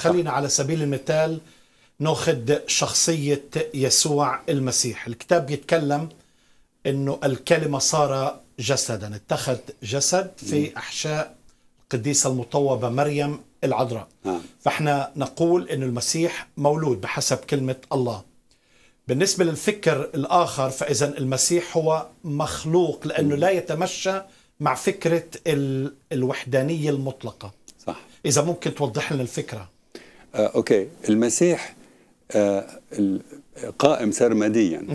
خلينا على سبيل المثال ناخذ شخصية يسوع المسيح الكتاب يتكلم أنه الكلمة صار جسدا اتخذ جسد في أحشاء القديسة المطوبة مريم العذراء آه. فاحنا نقول أن المسيح مولود بحسب كلمة الله بالنسبة للفكر الآخر فإذا المسيح هو مخلوق لأنه لا يتمشى مع فكرة الوحدانية المطلقة صح. إذا ممكن توضح لنا الفكرة آه اوكي المسيح آه قائم سرمديا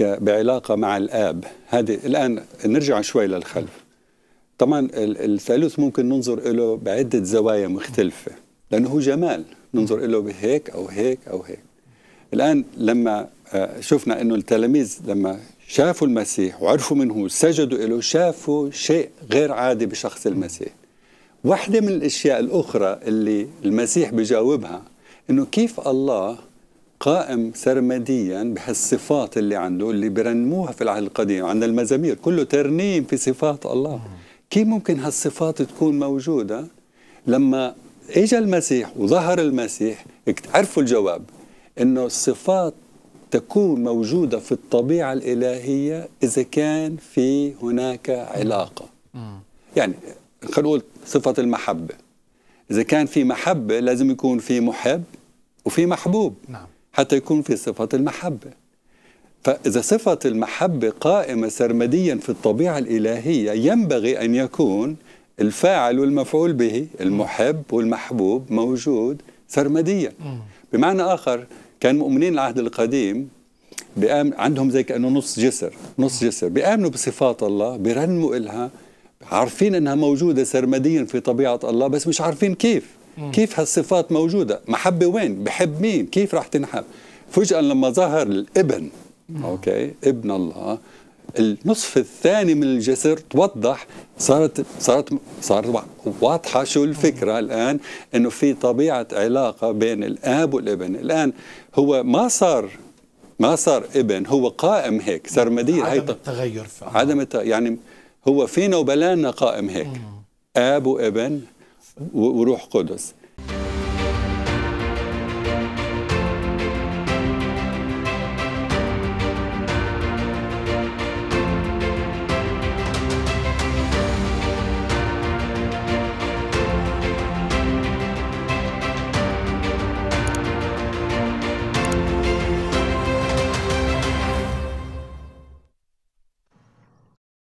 بعلاقه مع الاب هذه الان نرجع شوي للخلف طبعا الثالوث ممكن ننظر له بعده زوايا مختلفه لانه هو جمال ننظر له بهيك او هيك او هيك الان لما آه، شفنا انه التلاميذ لما شافوا المسيح وعرفوا منه سجدوا له شافوا شيء غير عادي بشخص المسيح واحدة من الأشياء الأخرى اللي المسيح بجاوبها إنه كيف الله قائم سرمديا بهالصفات اللي عنده اللي برنموها في العهد القديم عند المزامير كله ترنيم في صفات الله كيف ممكن هالصفات تكون موجودة لما اجى المسيح وظهر المسيح عرفوا الجواب انه الصفات تكون موجوده في الطبيعه الالهيه اذا كان في هناك علاقه يعني خلينا نقول صفة المحبة إذا كان في محبة لازم يكون في محب وفي محبوب نعم. حتى يكون في صفة المحبة فإذا صفة المحبة قائمة سرمديا في الطبيعة الإلهية ينبغي أن يكون الفاعل والمفعول به المحب والمحبوب موجود سرمديا بمعنى آخر كان مؤمنين العهد القديم عندهم زي كأنه نص جسر نص جسر بيآمنوا بصفات الله بيرنموا إلها عارفين انها موجوده سرمديا في طبيعه الله بس مش عارفين كيف مم. كيف هالصفات موجوده محبه وين بحب مين كيف راح تنحب فجاه لما ظهر الابن مم. اوكي ابن الله النصف الثاني من الجسر توضح صارت صارت صارت واضحه شو الفكره الان انه في طبيعه علاقه بين الاب والابن الان هو ما صار ما صار ابن هو قائم هيك سرمدية عدم هي التغير فعلا. عدم التغير يعني هو فينا وبلانا قائم هيك اب وابن وروح قدس